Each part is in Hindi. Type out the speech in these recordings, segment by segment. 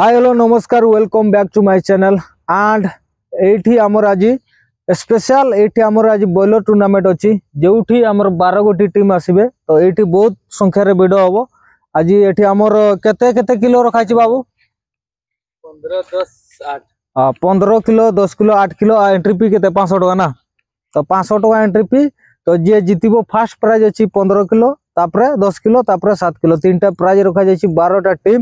हाय हेलो नमस्कार welcome back to my channel and एठी आमर आज स्पेशल एठी आमर आज बॉयलर टूर्नामेंट अच्छी जो आम बार गोटी टीम आसबे तो ये बहुत संख्यार भिड़ हम आज ये आमर केते किलो रखाई बाबू पंद्रह हाँ पंद्रह किलो दस किलो आठ किलो एंट्री फी के पाँच टाँह ना तो पाँच टाँह एंट्री फी तो जी जित फास्ट प्राइज अच्छी पंद्रह किलो दस দশ सात किलो সাত কিলো তিনটা প্রাইজ রখা যাই বারোটা টিম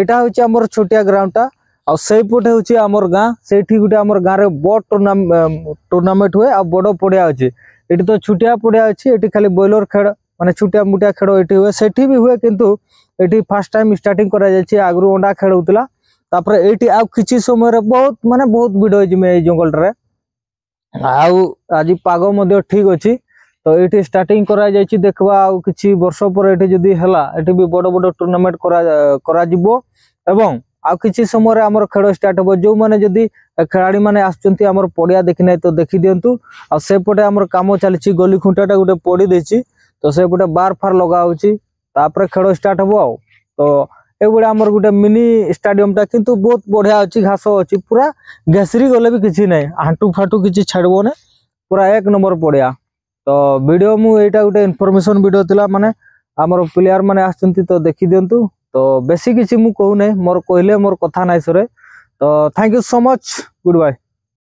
এটা হচ্ছে আমার ছোটিয়া গ্রাউন্ডটা आईपटे हूँ आम गाँ से गोटे आम गाँव बड़ टूर्णामेंट हुए आ बड़ पड़िया अच्छे ये तो छुटिया पड़िया अच्छे ये खाली ब्रॉयलर खेल मानते छुटिया मुटिया खेल ये हुए से भी हुए कि फास्ट टाइम स्टार्ट कर आगु अंडा खेल तापर ये आ कि समय बहुत मानते बहुत भिड़ हो जंगलटे आज पाग ठीक अच्छी তো এটি স্টার্টিং করা যাইছি দেখবা আর কিছু বর্ষ পরে এটি যদি হেলা এটি বি বড় বড় টুর্নামেন্ট করা করা যাব এবং ଆଉ କିଛି ସମୟରେ ଆମର ଖେଳ ଷ୍ଟାର୍ଟ ହେବ ଯେଉଁମାନେ ଯଦି ଖେଳାଳିମାନେ ଆସୁଛନ୍ତି ଆମର ପଡ଼ିଆ ଦେଖିନାହିଁ ତ ଦେଖିଦିଅନ୍ତୁ ଆଉ ସେପଟେ ଆମର କାମ ଚାଲିଛି ଗଲି ଖୁଣ୍ଟାଟା ଗୋଟେ ପଡ଼ି ଦେଇଛି ତ ସେପଟେ ବାର ଫାର ଲଗା ହେଉଛି ତାପରେ ଖେଳ ଷ୍ଟାର୍ଟ ହେବ ଆଉ ତ ଏଭଳି ଆମର ଗୋଟେ ମିନି ଷ୍ଟାଡିୟମଟା କିନ୍ତୁ ବହୁତ ବଢ଼ିଆ ଅଛି ଘାସ ଅଛି ପୁରା ଘେସରି ଗଲେ ବି କିଛି ନାହିଁ ହାଣ୍ଟୁ ଫାଣ୍ଟୁ କିଛି ଛାଡ଼ିବ ନାହିଁ ପୁରା ଏକ ନମ୍ବର ପଡ଼ିଆ ତ ଭିଡ଼ିଓ ମୁଁ ଏଇଟା ଗୋଟେ ଇନଫର୍ମେସନ୍ ଭିଡ଼ିଓ ଥିଲା ମାନେ ଆମର ପ୍ଲେୟାର୍ମାନେ ଆସୁଛନ୍ତି ତ ଦେଖିଦିଅନ୍ତୁ ତ ବେଶୀ କିଛି ମୁଁ କହୁନାହିଁ ମୋର କହିଲେ ମୋର କଥା ନାହିଁ ସରେ ତ thank you so much good bye